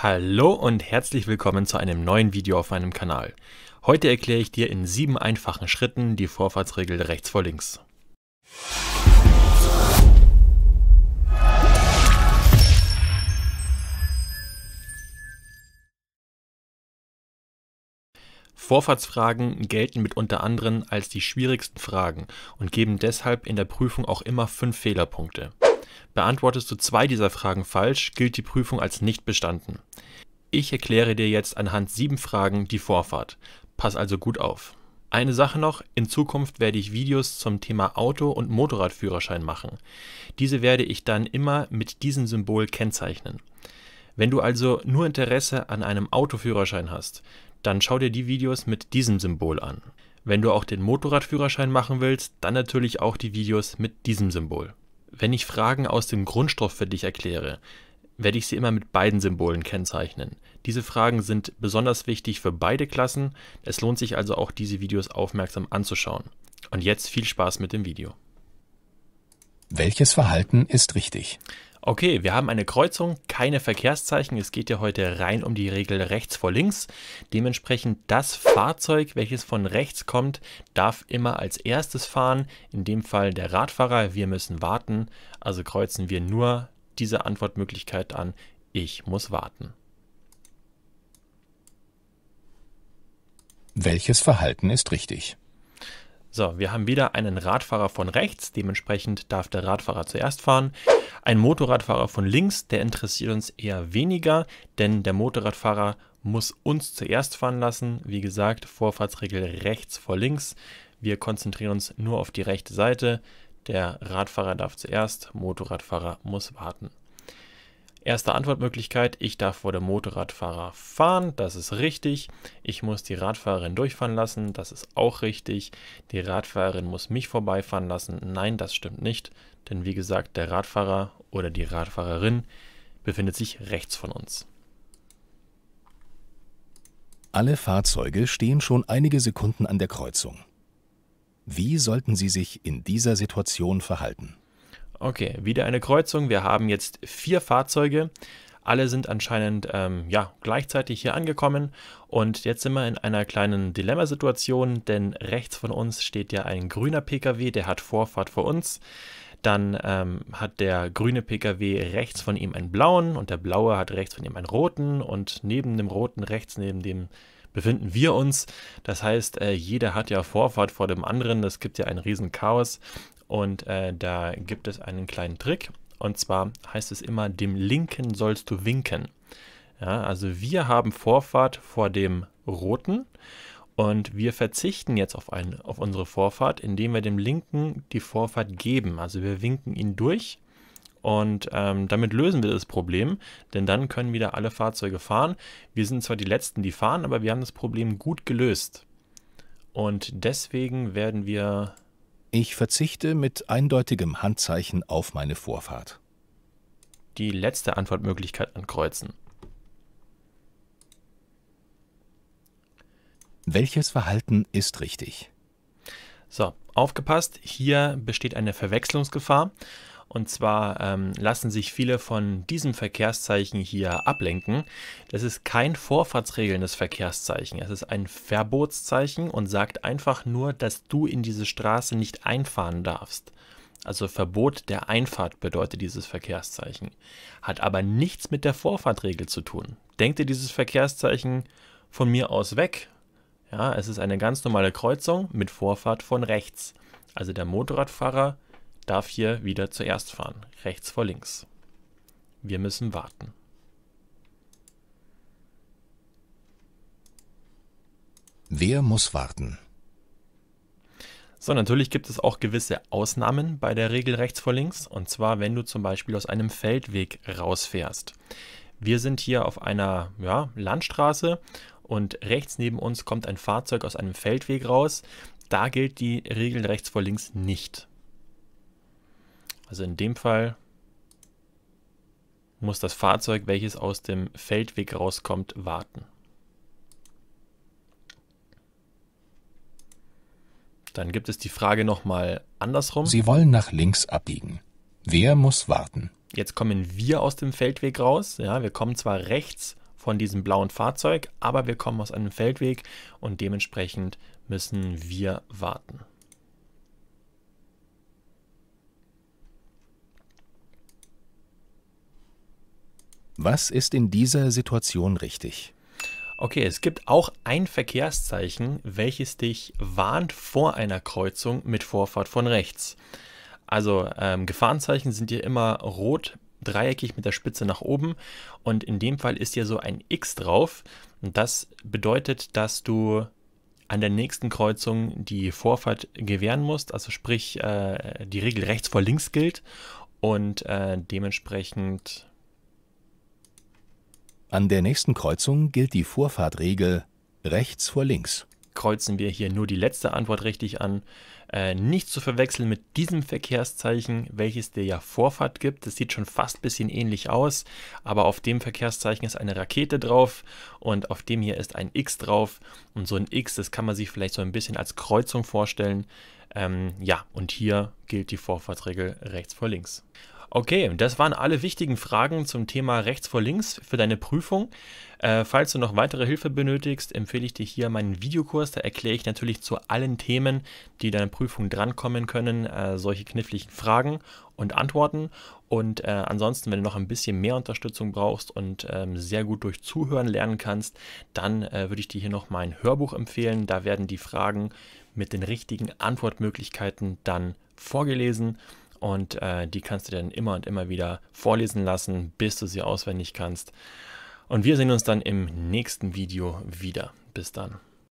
Hallo und herzlich willkommen zu einem neuen Video auf meinem Kanal. Heute erkläre ich dir in sieben einfachen Schritten die Vorfahrtsregel rechts vor links. Vorfahrtsfragen gelten mitunter anderem als die schwierigsten Fragen und geben deshalb in der Prüfung auch immer fünf Fehlerpunkte. Beantwortest du zwei dieser Fragen falsch, gilt die Prüfung als nicht bestanden. Ich erkläre dir jetzt anhand sieben Fragen die Vorfahrt. Pass also gut auf. Eine Sache noch, in Zukunft werde ich Videos zum Thema Auto- und Motorradführerschein machen. Diese werde ich dann immer mit diesem Symbol kennzeichnen. Wenn du also nur Interesse an einem Autoführerschein hast, dann schau dir die Videos mit diesem Symbol an. Wenn du auch den Motorradführerschein machen willst, dann natürlich auch die Videos mit diesem Symbol. Wenn ich Fragen aus dem Grundstoff für dich erkläre, werde ich sie immer mit beiden Symbolen kennzeichnen. Diese Fragen sind besonders wichtig für beide Klassen, es lohnt sich also auch diese Videos aufmerksam anzuschauen. Und jetzt viel Spaß mit dem Video. Welches Verhalten ist richtig? Okay, wir haben eine Kreuzung, keine Verkehrszeichen. Es geht ja heute rein um die Regel rechts vor links. Dementsprechend das Fahrzeug, welches von rechts kommt, darf immer als erstes fahren. In dem Fall der Radfahrer. Wir müssen warten. Also kreuzen wir nur diese Antwortmöglichkeit an. Ich muss warten. Welches Verhalten ist richtig? So, wir haben wieder einen Radfahrer von rechts, dementsprechend darf der Radfahrer zuerst fahren. Ein Motorradfahrer von links, der interessiert uns eher weniger, denn der Motorradfahrer muss uns zuerst fahren lassen. Wie gesagt, Vorfahrtsregel rechts vor links. Wir konzentrieren uns nur auf die rechte Seite. Der Radfahrer darf zuerst, Motorradfahrer muss warten. Erste Antwortmöglichkeit, ich darf vor dem Motorradfahrer fahren, das ist richtig. Ich muss die Radfahrerin durchfahren lassen, das ist auch richtig. Die Radfahrerin muss mich vorbeifahren lassen, nein, das stimmt nicht. Denn wie gesagt, der Radfahrer oder die Radfahrerin befindet sich rechts von uns. Alle Fahrzeuge stehen schon einige Sekunden an der Kreuzung. Wie sollten Sie sich in dieser Situation verhalten? Okay, wieder eine Kreuzung. Wir haben jetzt vier Fahrzeuge. Alle sind anscheinend ähm, ja, gleichzeitig hier angekommen. Und jetzt sind wir in einer kleinen Dilemmasituation, denn rechts von uns steht ja ein grüner Pkw, der hat Vorfahrt vor uns. Dann ähm, hat der grüne Pkw rechts von ihm einen blauen und der blaue hat rechts von ihm einen roten. Und neben dem roten, rechts neben dem befinden wir uns. Das heißt, äh, jeder hat ja Vorfahrt vor dem anderen. Das gibt ja ein riesen Chaos. Und äh, da gibt es einen kleinen Trick. Und zwar heißt es immer, dem Linken sollst du winken. Ja, also wir haben Vorfahrt vor dem Roten. Und wir verzichten jetzt auf, ein, auf unsere Vorfahrt, indem wir dem Linken die Vorfahrt geben. Also wir winken ihn durch. Und ähm, damit lösen wir das Problem, denn dann können wieder alle Fahrzeuge fahren. Wir sind zwar die Letzten, die fahren, aber wir haben das Problem gut gelöst. Und deswegen werden wir ich verzichte mit eindeutigem Handzeichen auf meine Vorfahrt. Die letzte Antwortmöglichkeit ankreuzen. Welches Verhalten ist richtig? So, aufgepasst, hier besteht eine Verwechslungsgefahr und zwar ähm, lassen sich viele von diesem Verkehrszeichen hier ablenken. Das ist kein vorfahrtsregelndes Verkehrszeichen. Es ist ein Verbotszeichen und sagt einfach nur, dass du in diese Straße nicht einfahren darfst. Also Verbot der Einfahrt bedeutet dieses Verkehrszeichen. Hat aber nichts mit der Vorfahrtregel zu tun. Denk dir dieses Verkehrszeichen von mir aus weg? Ja, es ist eine ganz normale Kreuzung mit Vorfahrt von rechts. Also der Motorradfahrer darf hier wieder zuerst fahren, rechts vor links. Wir müssen warten. Wer muss warten? So, natürlich gibt es auch gewisse Ausnahmen bei der Regel rechts vor links, und zwar wenn du zum Beispiel aus einem Feldweg rausfährst. Wir sind hier auf einer ja, Landstraße und rechts neben uns kommt ein Fahrzeug aus einem Feldweg raus. Da gilt die Regel rechts vor links nicht. Also in dem Fall muss das Fahrzeug, welches aus dem Feldweg rauskommt, warten. Dann gibt es die Frage nochmal andersrum. Sie wollen nach links abbiegen. Wer muss warten? Jetzt kommen wir aus dem Feldweg raus. Ja, wir kommen zwar rechts von diesem blauen Fahrzeug, aber wir kommen aus einem Feldweg und dementsprechend müssen wir warten. Was ist in dieser Situation richtig? Okay, es gibt auch ein Verkehrszeichen, welches dich warnt vor einer Kreuzung mit Vorfahrt von rechts. Also ähm, Gefahrenzeichen sind hier immer rot, dreieckig mit der Spitze nach oben und in dem Fall ist hier so ein X drauf. Das bedeutet, dass du an der nächsten Kreuzung die Vorfahrt gewähren musst, also sprich äh, die Regel rechts vor links gilt und äh, dementsprechend an der nächsten Kreuzung gilt die Vorfahrtregel rechts vor links. Kreuzen wir hier nur die letzte Antwort richtig an. Äh, nicht zu verwechseln mit diesem Verkehrszeichen, welches dir ja Vorfahrt gibt. Das sieht schon fast ein bisschen ähnlich aus, aber auf dem Verkehrszeichen ist eine Rakete drauf und auf dem hier ist ein X drauf. Und so ein X, das kann man sich vielleicht so ein bisschen als Kreuzung vorstellen. Ähm, ja, und hier gilt die Vorfahrtsregel rechts vor links. Okay, das waren alle wichtigen Fragen zum Thema rechts vor links für deine Prüfung. Äh, falls du noch weitere Hilfe benötigst, empfehle ich dir hier meinen Videokurs. Da erkläre ich natürlich zu allen Themen, die deiner Prüfung drankommen können, äh, solche kniffligen Fragen und Antworten. Und äh, ansonsten, wenn du noch ein bisschen mehr Unterstützung brauchst und ähm, sehr gut durch Zuhören lernen kannst, dann äh, würde ich dir hier noch mein Hörbuch empfehlen. Da werden die Fragen mit den richtigen Antwortmöglichkeiten dann vorgelesen und äh, die kannst du dann immer und immer wieder vorlesen lassen, bis du sie auswendig kannst. Und wir sehen uns dann im nächsten Video wieder. Bis dann.